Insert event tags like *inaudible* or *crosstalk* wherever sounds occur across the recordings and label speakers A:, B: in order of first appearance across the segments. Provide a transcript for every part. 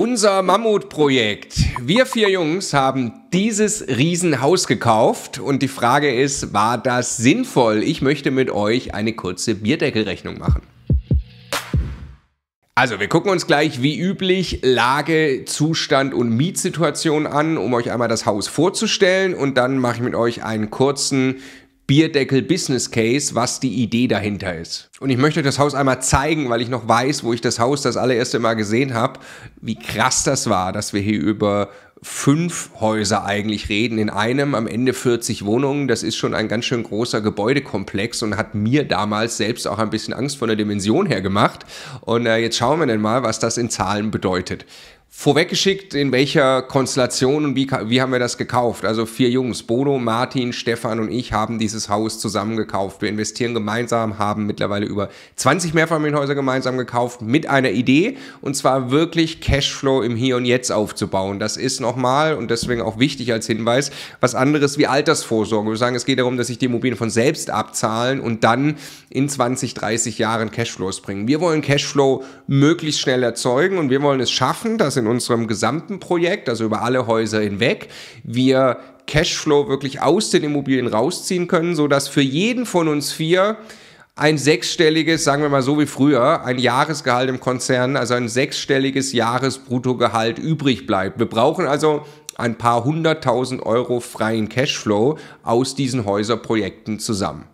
A: Unser Mammutprojekt. Wir vier Jungs haben dieses Riesenhaus gekauft und die Frage ist, war das sinnvoll? Ich möchte mit euch eine kurze Bierdeckelrechnung machen. Also, wir gucken uns gleich wie üblich Lage, Zustand und Mietsituation an, um euch einmal das Haus vorzustellen und dann mache ich mit euch einen kurzen Bierdeckel Business Case, was die Idee dahinter ist. Und ich möchte euch das Haus einmal zeigen, weil ich noch weiß, wo ich das Haus das allererste Mal gesehen habe, wie krass das war, dass wir hier über fünf Häuser eigentlich reden in einem, am Ende 40 Wohnungen. Das ist schon ein ganz schön großer Gebäudekomplex und hat mir damals selbst auch ein bisschen Angst von der Dimension her gemacht. Und äh, jetzt schauen wir denn mal, was das in Zahlen bedeutet vorweggeschickt, in welcher Konstellation und wie, wie haben wir das gekauft? Also vier Jungs, Bodo, Martin, Stefan und ich haben dieses Haus zusammen gekauft. Wir investieren gemeinsam, haben mittlerweile über 20 Mehrfamilienhäuser gemeinsam gekauft mit einer Idee und zwar wirklich Cashflow im Hier und Jetzt aufzubauen. Das ist nochmal und deswegen auch wichtig als Hinweis, was anderes wie Altersvorsorge. Wir sagen, es geht darum, dass sich die Immobilien von selbst abzahlen und dann in 20, 30 Jahren Cashflows bringen. Wir wollen Cashflow möglichst schnell erzeugen und wir wollen es schaffen, dass in unserem gesamten Projekt, also über alle Häuser hinweg, wir Cashflow wirklich aus den Immobilien rausziehen können, sodass für jeden von uns vier ein sechsstelliges, sagen wir mal so wie früher, ein Jahresgehalt im Konzern, also ein sechsstelliges Jahresbruttogehalt übrig bleibt. Wir brauchen also ein paar hunderttausend Euro freien Cashflow aus diesen Häuserprojekten zusammen.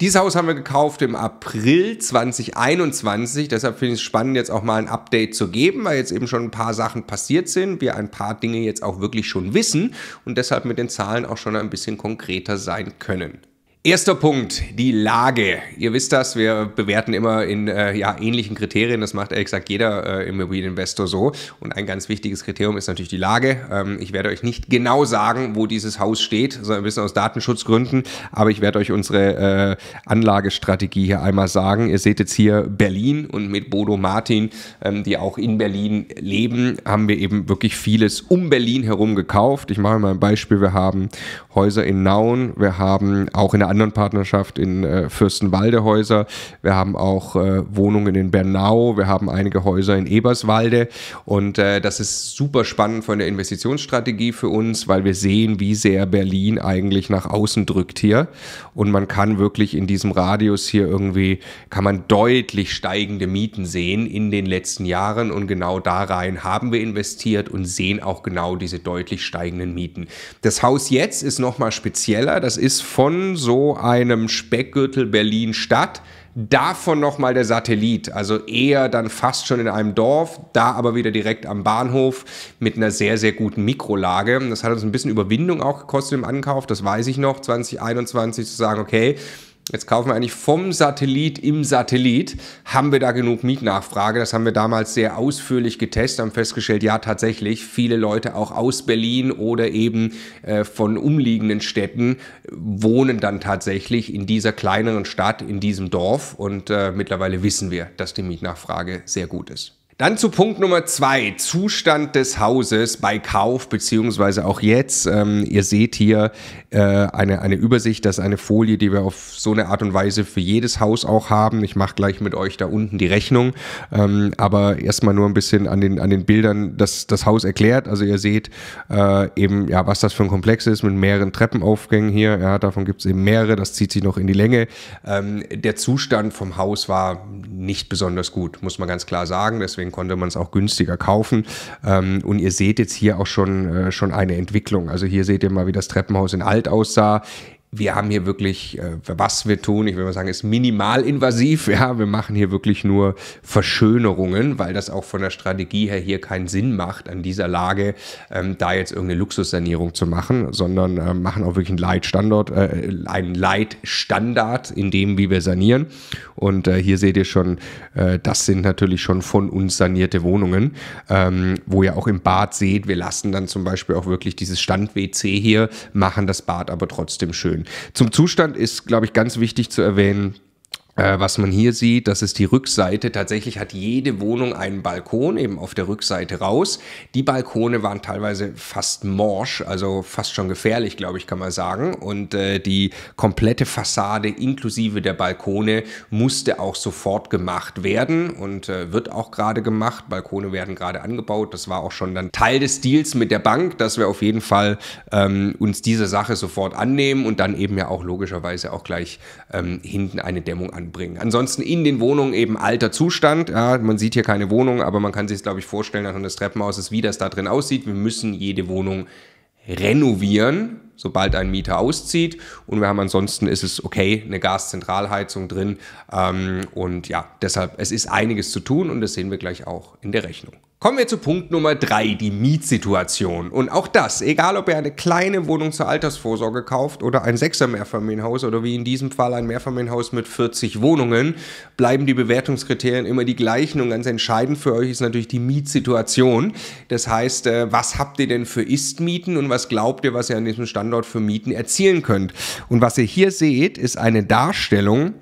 A: Dieses Haus haben wir gekauft im April 2021. Deshalb finde ich es spannend, jetzt auch mal ein Update zu geben, weil jetzt eben schon ein paar Sachen passiert sind. Wir ein paar Dinge jetzt auch wirklich schon wissen und deshalb mit den Zahlen auch schon ein bisschen konkreter sein können. Erster Punkt, die Lage. Ihr wisst das, wir bewerten immer in äh, ja, ähnlichen Kriterien. Das macht ehrlich gesagt jeder äh, Immobilieninvestor so. Und ein ganz wichtiges Kriterium ist natürlich die Lage. Ähm, ich werde euch nicht genau sagen, wo dieses Haus steht, sondern ein bisschen aus Datenschutzgründen. Aber ich werde euch unsere äh, Anlagestrategie hier einmal sagen. Ihr seht jetzt hier Berlin und mit Bodo Martin, ähm, die auch in Berlin leben, haben wir eben wirklich vieles um Berlin herum gekauft. Ich mache mal ein Beispiel. Wir haben Häuser in Nauen, wir haben auch in der anderen Partnerschaft in äh, Fürstenwalde Häuser. Wir haben auch äh, Wohnungen in Bernau. Wir haben einige Häuser in Eberswalde. Und äh, das ist super spannend von der Investitionsstrategie für uns, weil wir sehen, wie sehr Berlin eigentlich nach außen drückt hier. Und man kann wirklich in diesem Radius hier irgendwie, kann man deutlich steigende Mieten sehen in den letzten Jahren. Und genau da rein haben wir investiert und sehen auch genau diese deutlich steigenden Mieten. Das Haus jetzt ist nochmal spezieller. Das ist von so einem Speckgürtel Berlin-Stadt. Davon nochmal der Satellit, also eher dann fast schon in einem Dorf, da aber wieder direkt am Bahnhof mit einer sehr, sehr guten Mikrolage. Das hat uns ein bisschen Überwindung auch gekostet im Ankauf, das weiß ich noch, 2021 zu sagen, okay, Jetzt kaufen wir eigentlich vom Satellit im Satellit. Haben wir da genug Mietnachfrage? Das haben wir damals sehr ausführlich getestet, haben festgestellt, ja tatsächlich, viele Leute auch aus Berlin oder eben äh, von umliegenden Städten wohnen dann tatsächlich in dieser kleineren Stadt, in diesem Dorf. Und äh, mittlerweile wissen wir, dass die Mietnachfrage sehr gut ist. Dann zu Punkt Nummer zwei, Zustand des Hauses bei Kauf, beziehungsweise auch jetzt. Ähm, ihr seht hier äh, eine, eine Übersicht, das ist eine Folie, die wir auf so eine Art und Weise für jedes Haus auch haben. Ich mache gleich mit euch da unten die Rechnung, ähm, aber erstmal nur ein bisschen an den, an den Bildern das, das Haus erklärt. Also ihr seht äh, eben, ja, was das für ein Komplex ist mit mehreren Treppenaufgängen hier. Ja, davon gibt es eben mehrere, das zieht sich noch in die Länge. Ähm, der Zustand vom Haus war nicht besonders gut, muss man ganz klar sagen. Deswegen deswegen konnte man es auch günstiger kaufen. Ähm, und ihr seht jetzt hier auch schon, äh, schon eine Entwicklung. Also hier seht ihr mal, wie das Treppenhaus in Alt aussah wir haben hier wirklich, äh, was wir tun, ich will mal sagen, ist minimalinvasiv. Ja, wir machen hier wirklich nur Verschönerungen, weil das auch von der Strategie her hier keinen Sinn macht, an dieser Lage ähm, da jetzt irgendeine Luxussanierung zu machen, sondern äh, machen auch wirklich einen Leitstandard, äh, einen Leitstandard in dem, wie wir sanieren. Und äh, hier seht ihr schon, äh, das sind natürlich schon von uns sanierte Wohnungen, ähm, wo ihr auch im Bad seht, wir lassen dann zum Beispiel auch wirklich dieses Stand-WC hier, machen das Bad aber trotzdem schön. Zum Zustand ist, glaube ich, ganz wichtig zu erwähnen, äh, was man hier sieht, das ist die Rückseite. Tatsächlich hat jede Wohnung einen Balkon, eben auf der Rückseite raus. Die Balkone waren teilweise fast morsch, also fast schon gefährlich, glaube ich, kann man sagen. Und äh, die komplette Fassade inklusive der Balkone musste auch sofort gemacht werden und äh, wird auch gerade gemacht. Balkone werden gerade angebaut. Das war auch schon dann Teil des Deals mit der Bank, dass wir auf jeden Fall ähm, uns dieser Sache sofort annehmen und dann eben ja auch logischerweise auch gleich ähm, hinten eine Dämmung an anbringen. Ansonsten in den Wohnungen eben alter Zustand. Ja, man sieht hier keine Wohnung, aber man kann sich glaube ich vorstellen anhand des Treppenhauses, wie das da drin aussieht. Wir müssen jede Wohnung renovieren, sobald ein Mieter auszieht. Und wir haben ansonsten ist es okay, eine Gaszentralheizung drin. Ähm, und ja, deshalb, es ist einiges zu tun und das sehen wir gleich auch in der Rechnung. Kommen wir zu Punkt Nummer 3, die Mietsituation. Und auch das, egal ob ihr eine kleine Wohnung zur Altersvorsorge kauft oder ein sechser Mehrfamilienhaus oder wie in diesem Fall ein Mehrfamilienhaus mit 40 Wohnungen, bleiben die Bewertungskriterien immer die gleichen. Und ganz entscheidend für euch ist natürlich die Mietsituation. Das heißt, äh, was habt ihr denn für Ist-Mieten und was glaubt ihr, was ihr an diesem Standort für Mieten erzielen könnt? Und was ihr hier seht, ist eine Darstellung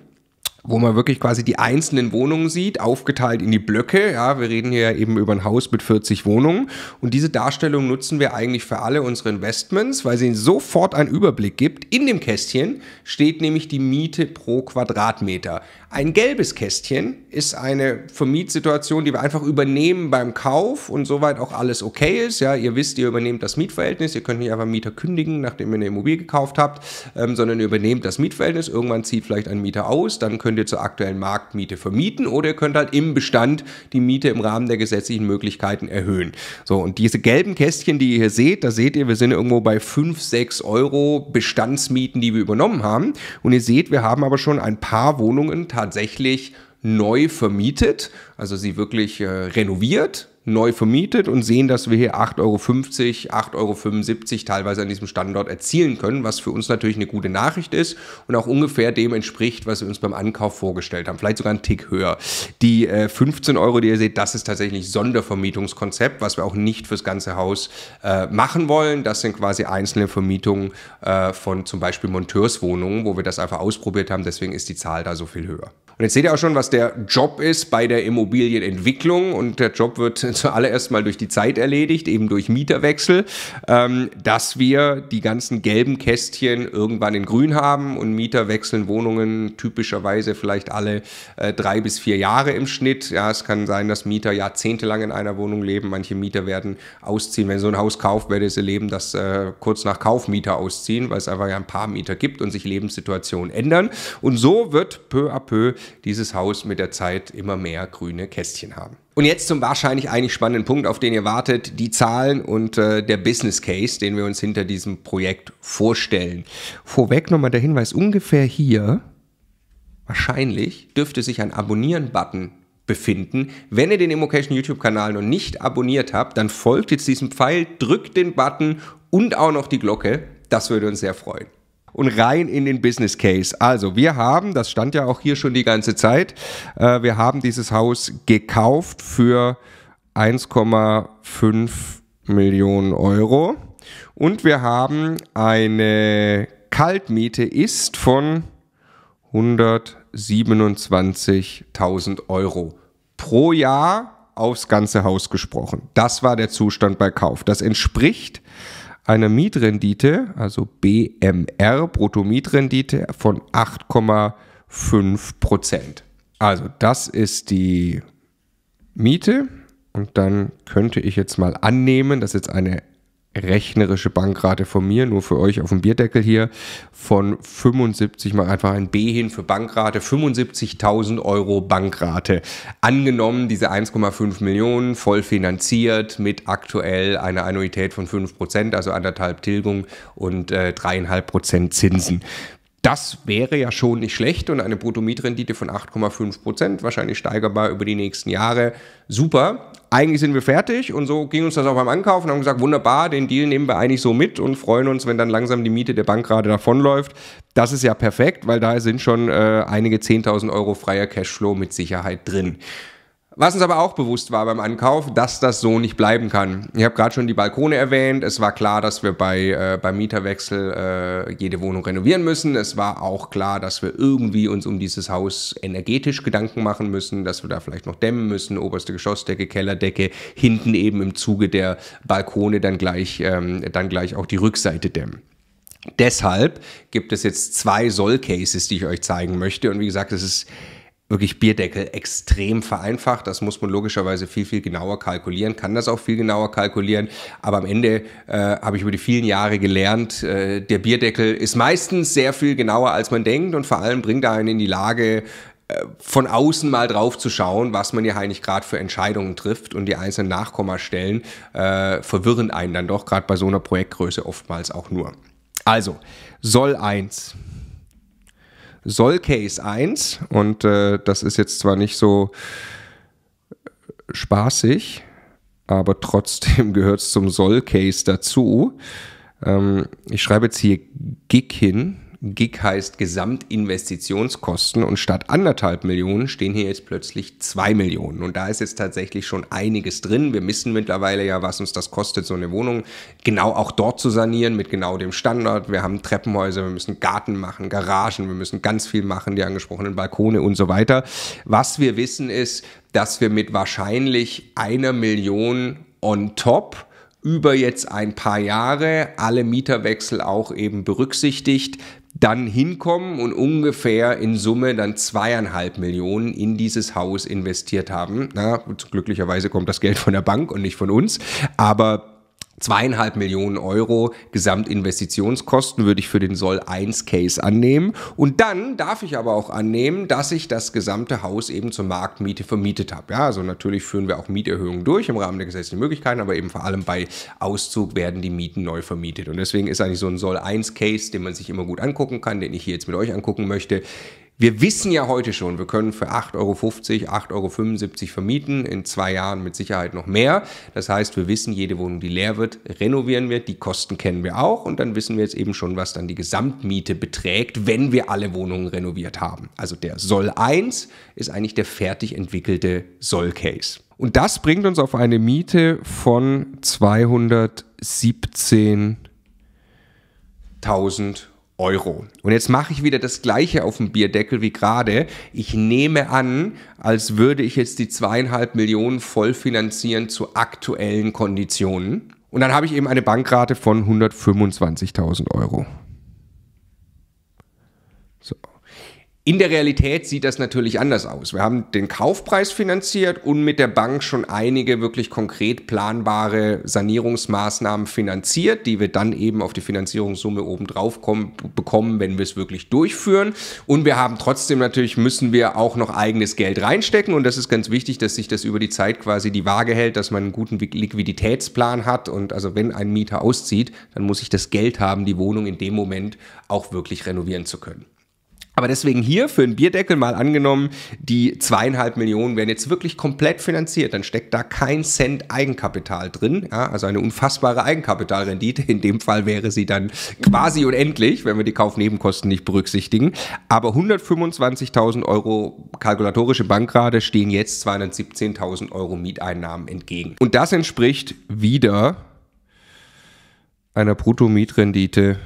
A: wo man wirklich quasi die einzelnen Wohnungen sieht, aufgeteilt in die Blöcke. Ja, wir reden hier eben über ein Haus mit 40 Wohnungen. Und diese Darstellung nutzen wir eigentlich für alle unsere Investments, weil sie sofort einen Überblick gibt. In dem Kästchen steht nämlich die Miete pro Quadratmeter. Ein gelbes Kästchen ist eine Vermietsituation, die wir einfach übernehmen beim Kauf und soweit auch alles okay ist. Ja, ihr wisst, ihr übernehmt das Mietverhältnis. Ihr könnt nicht einfach Mieter kündigen, nachdem ihr eine Immobilie gekauft habt, ähm, sondern ihr übernehmt das Mietverhältnis. Irgendwann zieht vielleicht ein Mieter aus. Dann könnt ihr zur aktuellen Marktmiete vermieten oder ihr könnt halt im Bestand die Miete im Rahmen der gesetzlichen Möglichkeiten erhöhen. So, und diese gelben Kästchen, die ihr hier seht, da seht ihr, wir sind irgendwo bei 5, 6 Euro Bestandsmieten, die wir übernommen haben. Und ihr seht, wir haben aber schon ein paar Wohnungen teilweise tatsächlich neu vermietet also sie wirklich äh, renoviert, neu vermietet und sehen, dass wir hier 8,50 Euro, 8,75 Euro teilweise an diesem Standort erzielen können, was für uns natürlich eine gute Nachricht ist und auch ungefähr dem entspricht, was wir uns beim Ankauf vorgestellt haben. Vielleicht sogar einen Tick höher. Die äh, 15 Euro, die ihr seht, das ist tatsächlich Sondervermietungskonzept, was wir auch nicht fürs ganze Haus äh, machen wollen. Das sind quasi einzelne Vermietungen äh, von zum Beispiel Monteurswohnungen, wo wir das einfach ausprobiert haben. Deswegen ist die Zahl da so viel höher. Und jetzt seht ihr auch schon, was der Job ist bei der Immobilie. Immobilienentwicklung und der Job wird *laughs* zuallererst mal durch die Zeit erledigt, eben durch Mieterwechsel, ähm, dass wir die ganzen gelben Kästchen irgendwann in grün haben und Mieter wechseln Wohnungen typischerweise vielleicht alle äh, drei bis vier Jahre im Schnitt. Ja, es kann sein, dass Mieter jahrzehntelang in einer Wohnung leben. Manche Mieter werden ausziehen. Wenn so ein Haus kauft, werde sie leben, dass äh, kurz nach Kauf Mieter ausziehen, weil es einfach ja ein paar Mieter gibt und sich Lebenssituationen ändern. Und so wird peu à peu dieses Haus mit der Zeit immer mehr grüne goldene Kästchen haben. Und jetzt zum wahrscheinlich eigentlich spannenden Punkt, auf den ihr wartet, die Zahlen und äh, der Business Case, den wir uns hinter diesem Projekt vorstellen. Vorweg nochmal der Hinweis, ungefähr hier, wahrscheinlich, dürfte sich ein Abonnieren-Button befinden. Wenn ihr den Immocation YouTube-Kanal noch nicht abonniert habt, dann folgt jetzt diesem Pfeil, drückt den Button und auch noch die Glocke. Das würde uns sehr freuen und rein in den Business Case. Also wir haben, das stand ja auch hier schon die ganze Zeit, äh, wir haben dieses Haus gekauft für 1,5 Millionen Euro und wir haben eine Kaltmiete ist von 127.000 Euro pro Jahr aufs ganze Haus gesprochen. Das war der Zustand bei Kauf. Das entspricht einer Mietrendite, also BMR, Bruttomietrendite von 8,5 Prozent. Also das ist die Miete und dann könnte ich jetzt mal annehmen, dass jetzt eine rechnerische Bankrate von mir, nur für euch auf dem Bierdeckel hier, von 75 mal einfach ein B hin für Bankrate, 75.000 Euro Bankrate. Angenommen, diese 1,5 Millionen voll finanziert mit aktuell einer Annuität von 5%, also anderthalb Tilgung und äh, 3,5% Zinsen. Das wäre ja schon nicht schlecht und eine Bruttomietrendite von 8,5 Prozent, wahrscheinlich steigerbar über die nächsten Jahre. Super, eigentlich sind wir fertig und so ging uns das auch beim Ankaufen und haben gesagt, wunderbar, den Deal nehmen wir eigentlich so mit und freuen uns, wenn dann langsam die Miete der Bank gerade davonläuft. Das ist ja perfekt, weil da sind schon äh, einige 10.000 Euro freier Cashflow mit Sicherheit drin. Was uns aber auch bewusst war beim Ankauf, dass das so nicht bleiben kann. Ich habe gerade schon die Balkone erwähnt. Es war klar, dass wir bei, äh, beim Mieterwechsel äh, jede Wohnung renovieren müssen. Es war auch klar, dass wir irgendwie uns um dieses Haus energetisch Gedanken machen müssen, dass wir da vielleicht noch dämmen müssen. Oberste Geschossdecke, Kellerdecke, hinten eben im Zuge der Balkone dann gleich, ähm, dann gleich auch die Rückseite dämmen. Deshalb gibt es jetzt zwei Soll-Cases, die ich euch zeigen möchte. Und wie gesagt, es ist wirklich Bierdeckel extrem vereinfacht. Das muss man logischerweise viel, viel genauer kalkulieren, kann das auch viel genauer kalkulieren. Aber am Ende äh, habe ich über die vielen Jahre gelernt, äh, der Bierdeckel ist meistens sehr viel genauer, als man denkt und vor allem bringt er einen in die Lage, äh, von außen mal drauf zu schauen, was man hier eigentlich gerade für Entscheidungen trifft und die einzelnen Nachkommastellen äh, verwirren einen dann doch, gerade bei so einer Projektgröße oftmals auch nur. Also, soll eins. Soll Case 1 und äh, das ist jetzt zwar nicht so spaßig, aber trotzdem *laughs* gehört es zum Case dazu. Ähm, ich schreibe jetzt hier Gig hin, GIG heißt Gesamtinvestitionskosten und statt anderthalb Millionen stehen hier jetzt plötzlich zwei Millionen. Und da ist jetzt tatsächlich schon einiges drin. Wir wissen mittlerweile ja, was uns das kostet, so eine Wohnung genau auch dort zu sanieren mit genau dem Standard. Wir haben Treppenhäuser, wir müssen Garten machen, Garagen, wir müssen ganz viel machen, die angesprochenen Balkone und so weiter. Was wir wissen ist, dass wir mit wahrscheinlich einer Million on top über jetzt ein paar Jahre alle Mieterwechsel auch eben berücksichtigt, dann hinkommen und ungefähr in Summe dann zweieinhalb Millionen in dieses Haus investiert haben. Na, glücklicherweise kommt das Geld von der Bank und nicht von uns, aber zweieinhalb Millionen Euro Gesamtinvestitionskosten würde ich für den Soll 1 Case annehmen. Und dann darf ich aber auch annehmen, dass ich das gesamte Haus eben zur Marktmiete vermietet habe. Ja, also natürlich führen wir auch Mieterhöhungen durch im Rahmen der gesetzlichen Möglichkeiten, aber eben vor allem bei Auszug werden die Mieten neu vermietet. Und deswegen ist eigentlich so ein Soll 1 Case, den man sich immer gut angucken kann, den ich hier jetzt mit euch angucken möchte, wir wissen ja heute schon, wir können für 8,50 Euro, 8,75 Euro vermieten, in zwei Jahren mit Sicherheit noch mehr. Das heißt, wir wissen, jede Wohnung, die leer wird, renovieren wir, die Kosten kennen wir auch und dann wissen wir jetzt eben schon, was dann die Gesamtmiete beträgt, wenn wir alle Wohnungen renoviert haben. Also der Soll 1 ist eigentlich der fertig entwickelte Soll-Case. Und das bringt uns auf eine Miete von 217.000 Euro. Euro. Und jetzt mache ich wieder das gleiche auf dem Bierdeckel wie gerade. Ich nehme an, als würde ich jetzt die zweieinhalb Millionen voll finanzieren zu aktuellen Konditionen. Und dann habe ich eben eine Bankrate von 125.000 Euro. So. In der Realität sieht das natürlich anders aus. Wir haben den Kaufpreis finanziert und mit der Bank schon einige wirklich konkret planbare Sanierungsmaßnahmen finanziert, die wir dann eben auf die Finanzierungssumme obendrauf kommen, bekommen, wenn wir es wirklich durchführen. Und wir haben trotzdem natürlich, müssen wir auch noch eigenes Geld reinstecken. Und das ist ganz wichtig, dass sich das über die Zeit quasi die Waage hält, dass man einen guten Liquiditätsplan hat. Und also wenn ein Mieter auszieht, dann muss ich das Geld haben, die Wohnung in dem Moment auch wirklich renovieren zu können. Aber deswegen hier für einen Bierdeckel mal angenommen, die zweieinhalb Millionen werden jetzt wirklich komplett finanziert, dann steckt da kein Cent Eigenkapital drin, ja, also eine unfassbare Eigenkapitalrendite. In dem Fall wäre sie dann quasi unendlich, wenn wir die Kaufnebenkosten nicht berücksichtigen. Aber 125.000 Euro kalkulatorische Bankrate stehen jetzt 217.000 Euro Mieteinnahmen entgegen. Und das entspricht wieder einer Bruttomietrendite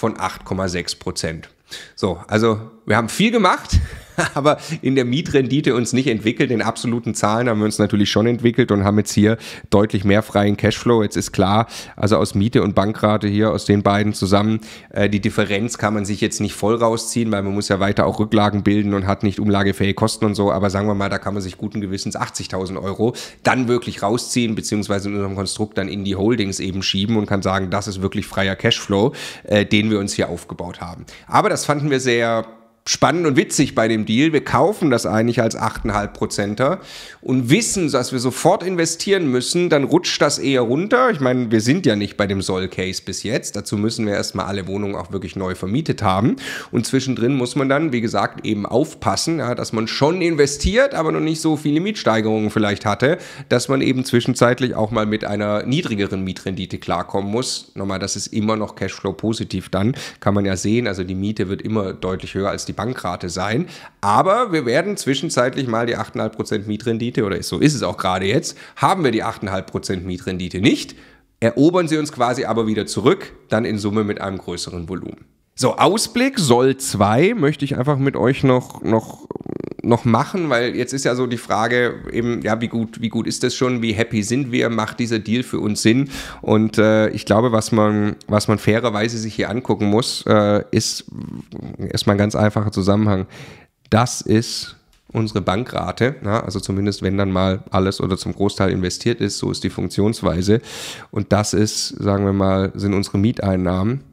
A: von 8,6 Prozent. So, also wir haben viel gemacht. *laughs* aber in der Mietrendite uns nicht entwickelt. In absoluten Zahlen haben wir uns natürlich schon entwickelt und haben jetzt hier deutlich mehr freien Cashflow. Jetzt ist klar, also aus Miete und Bankrate hier, aus den beiden zusammen, äh, die Differenz kann man sich jetzt nicht voll rausziehen, weil man muss ja weiter auch Rücklagen bilden und hat nicht umlagefähige Kosten und so. Aber sagen wir mal, da kann man sich guten Gewissens 80.000 Euro dann wirklich rausziehen, beziehungsweise in unserem Konstrukt dann in die Holdings eben schieben und kann sagen, das ist wirklich freier Cashflow, äh, den wir uns hier aufgebaut haben. Aber das fanden wir sehr spannend und witzig bei dem Deal. Wir kaufen das eigentlich als 8,5 Prozenter und wissen, dass wir sofort investieren müssen. Dann rutscht das eher runter. Ich meine, wir sind ja nicht bei dem Soll-Case bis jetzt. Dazu müssen wir erstmal alle Wohnungen auch wirklich neu vermietet haben. Und zwischendrin muss man dann, wie gesagt, eben aufpassen, ja, dass man schon investiert, aber noch nicht so viele Mietsteigerungen vielleicht hatte, dass man eben zwischenzeitlich auch mal mit einer niedrigeren Mietrendite klarkommen muss. Nochmal, das ist immer noch Cashflow-positiv dann. Kann man ja sehen, also die Miete wird immer deutlich höher als die die Bankrate sein. Aber wir werden zwischenzeitlich mal die 8,5% Mietrendite, oder so ist es auch gerade jetzt, haben wir die 8,5% Mietrendite nicht, erobern sie uns quasi aber wieder zurück, dann in Summe mit einem größeren Volumen. So, Ausblick soll 2 möchte ich einfach mit euch noch, noch noch machen? Weil jetzt ist ja so die Frage eben, ja, wie gut, wie gut ist das schon? Wie happy sind wir? Macht dieser Deal für uns Sinn? Und äh, ich glaube, was man, was man fairerweise sich hier angucken muss, äh, ist erstmal ein ganz einfacher Zusammenhang. Das ist unsere Bankrate, na, also zumindest wenn dann mal alles oder zum Großteil investiert ist, so ist die Funktionsweise. Und das ist, sagen wir mal, sind unsere Mieteinnahmen.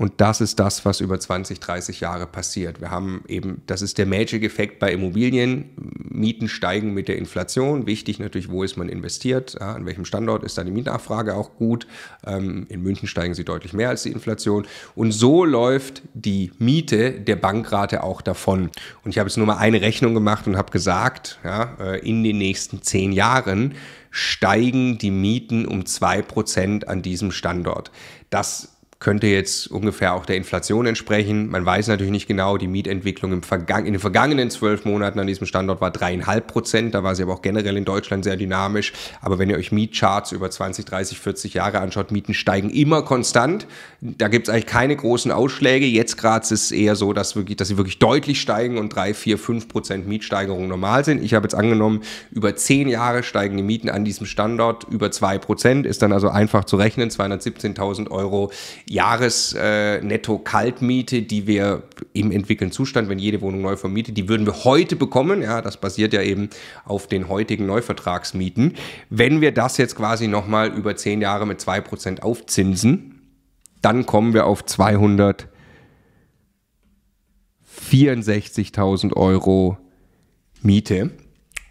A: Und das ist das, was über 20, 30 Jahre passiert. Wir haben eben, das ist der Magic-Effekt bei Immobilien. Mieten steigen mit der Inflation. Wichtig natürlich, wo ist man investiert, ja, an welchem Standort ist da die Mietnachfrage auch gut. Ähm, in München steigen sie deutlich mehr als die Inflation. Und so läuft die Miete der Bankrate auch davon. Und ich habe jetzt nur mal eine Rechnung gemacht und habe gesagt, ja, äh, in den nächsten zehn Jahren steigen die Mieten um zwei Prozent an diesem Standort. Das könnte jetzt ungefähr auch der Inflation entsprechen. Man weiß natürlich nicht genau, die Mietentwicklung im Vergangen, in den vergangenen zwölf Monaten an diesem Standort war dreieinhalb Prozent. Da war sie aber auch generell in Deutschland sehr dynamisch. Aber wenn ihr euch Mietcharts über 20, 30, 40 Jahre anschaut, Mieten steigen immer konstant. Da gibt es eigentlich keine großen Ausschläge. Jetzt gerade ist es eher so, dass, wirklich, dass sie wirklich deutlich steigen und drei, vier, fünf Prozent Mietsteigerung normal sind. Ich habe jetzt angenommen, über zehn Jahre steigen die Mieten an diesem Standort über zwei Prozent. Ist dann also einfach zu rechnen. 217.000 Euro Jahresnetto-Kaltmiete, äh, die wir im entwickelten Zustand, wenn jede Wohnung neu vermietet, die würden wir heute bekommen. Ja, das basiert ja eben auf den heutigen Neuvertragsmieten. Wenn wir das jetzt quasi nochmal über zehn Jahre mit 2% aufzinsen, dann kommen wir auf 264.000 Euro Miete.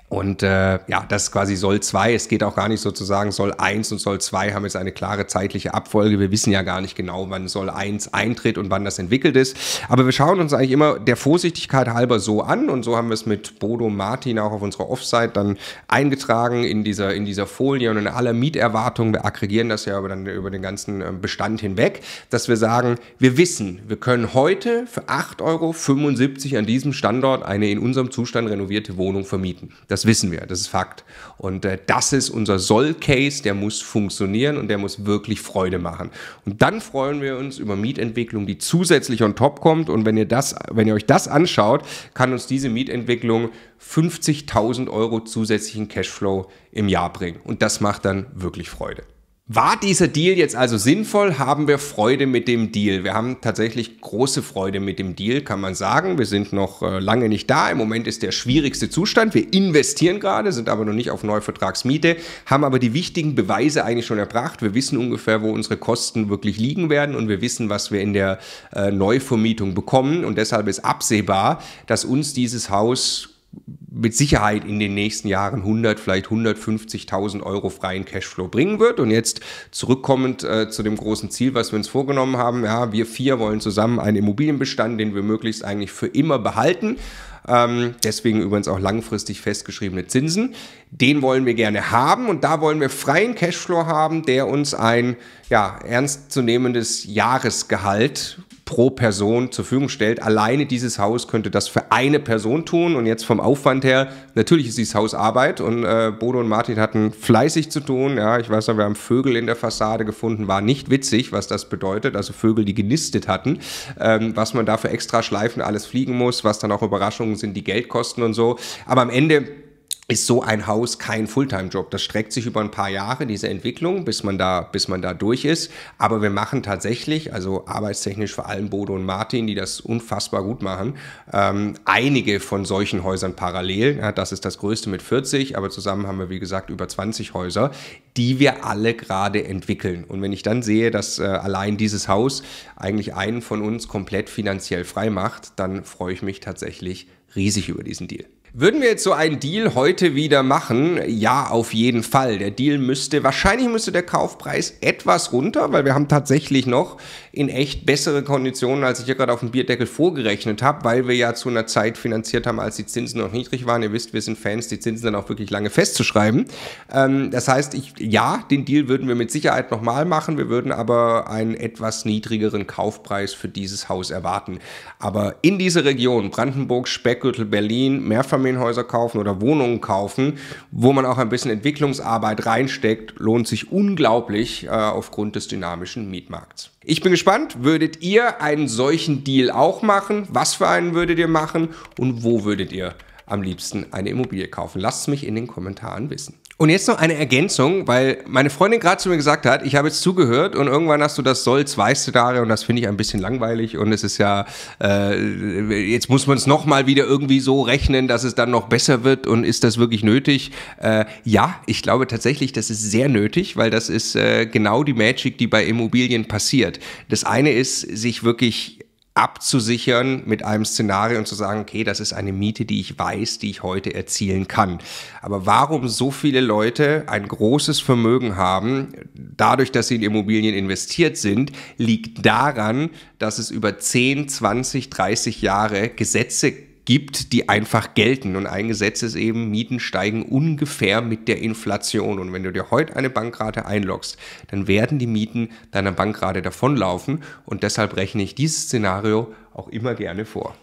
A: Und äh, ja, das ist quasi Soll 2. Es geht auch gar nicht sozusagen, Soll 1 und Soll 2 haben jetzt eine klare zeitliche Abfolge. Wir wissen ja gar nicht genau, wann Soll 1 eintritt und wann das entwickelt ist. Aber wir schauen uns eigentlich immer der Vorsichtigkeit halber so an. Und so haben wir es mit Bodo Martin auch auf unserer Offsite dann eingetragen in dieser, in dieser Folie und in aller Mieterwartungen. Wir aggregieren das ja über, dann, über den ganzen ähm, Bestand hinweg, dass wir sagen, wir wissen, wir können heute für 8,75 Euro an diesem Standort eine in unserem Zustand renovierte Wohnung vermieten. Das das wissen wir, das ist Fakt. Und äh, das ist unser Soll-Case, der muss funktionieren und der muss wirklich Freude machen. Und dann freuen wir uns über Mietentwicklung, die zusätzlich on top kommt. Und wenn ihr, das, wenn ihr euch das anschaut, kann uns diese Mietentwicklung 50.000 Euro zusätzlichen Cashflow im Jahr bringen. Und das macht dann wirklich Freude. War dieser Deal jetzt also sinnvoll? Haben wir Freude mit dem Deal? Wir haben tatsächlich große Freude mit dem Deal, kann man sagen. Wir sind noch äh, lange nicht da. Im Moment ist der schwierigste Zustand. Wir investieren gerade, sind aber noch nicht auf Neuvertragsmiete, haben aber die wichtigen Beweise eigentlich schon erbracht. Wir wissen ungefähr, wo unsere Kosten wirklich liegen werden und wir wissen, was wir in der äh, Neuvermietung bekommen. Und deshalb ist absehbar, dass uns dieses Haus mit Sicherheit in den nächsten Jahren 100, vielleicht 150.000 Euro freien Cashflow bringen wird. Und jetzt zurückkommend äh, zu dem großen Ziel, was wir uns vorgenommen haben. Ja, wir vier wollen zusammen einen Immobilienbestand, den wir möglichst eigentlich für immer behalten. Ähm, deswegen übrigens auch langfristig festgeschriebene Zinsen. Den wollen wir gerne haben und da wollen wir freien Cashflow haben, der uns ein ja, ernstzunehmendes Jahresgehalt pro Person zur Verfügung stellt. Alleine dieses Haus könnte das für eine Person tun und jetzt vom Aufwand her, natürlich ist dieses Haus Arbeit und äh, Bodo und Martin hatten fleißig zu tun. Ja, ich weiß noch, wir haben Vögel in der Fassade gefunden, war nicht witzig, was das bedeutet, also Vögel, die genistet hatten, ähm, was man da für extra schleifen alles fliegen muss, was dann auch Überraschungen sind, die Geld kosten und so. Aber am Ende ist so ein Haus kein Fulltime-Job. Das streckt sich über ein paar Jahre, diese Entwicklung, bis man, da, bis man da durch ist. Aber wir machen tatsächlich, also arbeitstechnisch vor allem Bodo und Martin, die das unfassbar gut machen, ähm, einige von solchen Häusern parallel. Ja, das ist das größte mit 40, aber zusammen haben wir, wie gesagt, über 20 Häuser, die wir alle gerade entwickeln. Und wenn ich dann sehe, dass äh, allein dieses Haus eigentlich einen von uns komplett finanziell frei macht, dann freue ich mich tatsächlich riesig über diesen Deal. Würden wir jetzt so einen Deal heute wieder machen? Ja, auf jeden Fall. Der Deal müsste, wahrscheinlich müsste der Kaufpreis etwas runter, weil wir haben tatsächlich noch in echt bessere Konditionen, als ich ja gerade auf dem Bierdeckel vorgerechnet habe, weil wir ja zu einer Zeit finanziert haben, als die Zinsen noch niedrig waren. Ihr wisst, wir sind Fans, die Zinsen dann auch wirklich lange festzuschreiben. Ähm, das heißt, ich, ja, den Deal würden wir mit Sicherheit nochmal machen. Wir würden aber einen etwas niedrigeren Kaufpreis für dieses Haus erwarten. Aber in dieser Region, Brandenburg, Speckgürtel, Berlin, mehrfach Einfamilienhäuser kaufen oder Wohnungen kaufen, wo man auch ein bisschen Entwicklungsarbeit reinsteckt, lohnt sich unglaublich äh, aufgrund des dynamischen Mietmarkts. Ich bin gespannt, würdet ihr einen solchen Deal auch machen? Was für einen würdet ihr machen und wo würdet ihr am liebsten eine Immobilie kaufen? Lasst es mich in den Kommentaren wissen. Und jetzt noch eine Ergänzung, weil meine Freundin gerade zu mir gesagt hat, ich habe jetzt zugehört und irgendwann hast du das weißt du Szenarien und das finde ich ein bisschen langweilig und es ist ja, äh, jetzt muss man es nochmal wieder irgendwie so rechnen, dass es dann noch besser wird und ist das wirklich nötig? Äh, ja, ich glaube tatsächlich, das ist sehr nötig, weil das ist äh, genau die Magic, die bei Immobilien passiert. Das eine ist, sich wirklich abzusichern mit einem Szenario und zu sagen, okay, das ist eine Miete, die ich weiß, die ich heute erzielen kann. Aber warum so viele Leute ein großes Vermögen haben, dadurch, dass sie in Immobilien investiert sind, liegt daran, dass es über 10, 20, 30 Jahre Gesetze gibt gibt, die einfach gelten. Und ein Gesetz ist eben, Mieten steigen ungefähr mit der Inflation. Und wenn du dir heute eine Bankrate einloggst, dann werden die Mieten deiner Bankrate davonlaufen. Und deshalb rechne ich dieses Szenario auch immer gerne vor.